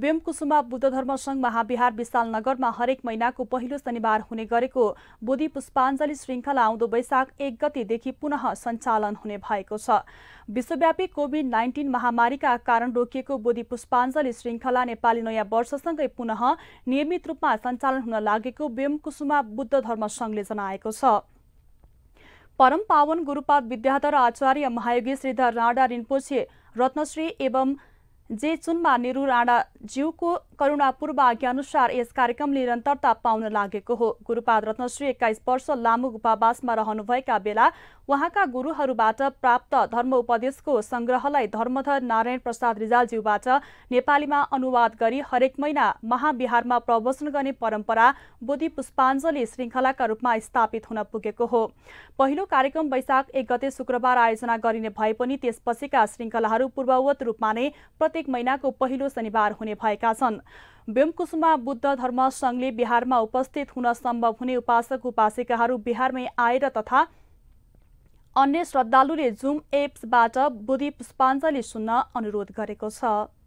बेमकुसुमा बुद्ध धर्म संघ महाविहार विशालनगरमा हरेक महिनाको पहिलो शनिबार हुने गरेको बोधि पुष्पाञ्जली श्रृङ्खला आउँदो वैशाख एक गतिदेखि पुनः सञ्चालन हुने भएको छ विश्वव्यापी कोभिड नाइन्टिन महामारीका कारण रोकिएको बोधि पुष्पाञ्जली श्रृङ्खला नेपाली नयाँ वर्षसँगै पुनः नियमित रूपमा सञ्चालन हुन लागेको बेमकुसुमा बुद्ध धर्म संघले जनाएको छ परम पावन गुरूपाद विद्याधर आचार्य महायोगी श्रीधर राणा रिन्पोछे रत्नश्री एवं जे चुनमा नेहरू राणा ज्यूको करुणापूर्व अनुसार यस कार्यक्रम निरन्तरता पाउन लागेको हो गुरुपाद रत्नश्री एक्काइस वर्ष लामो गुपावासमा रहनुभएका बेला उहाँका गुरुहरूबाट प्राप्त धर्म उपदेशको संग्रहलाई धर्मधर नारायण प्रसाद रिजालज्यूबाट नेपालीमा अनुवाद गरी हरेक महिना महाविहारमा प्रवचन गर्ने परम्परा बोधि पुष्पाञ्जली श्रृङ्खलाका रूपमा स्थापित हुन पुगेको हो पहिलो कार्यक्रम वैशाख एक गते शुक्रबार आयोजना गरिने भए पनि त्यसपछिका श्रृङ्खलाहरू पूर्ववत रूपमा नै प्रत्येक महिनाको पहिलो शनिबार हुने हुने भएका छन् बेमकुसुमा बुद्ध धर्म सङ्घले बिहारमा उपस्थित हुन सम्भव हुने उपासक उपासिकाहरू बिहारमै आएर तथा अन्य श्रद्धालुले जुम एप्सबाट बुद्धि पुष्पाञ्जली सुन्न अनुरोध गरेको छ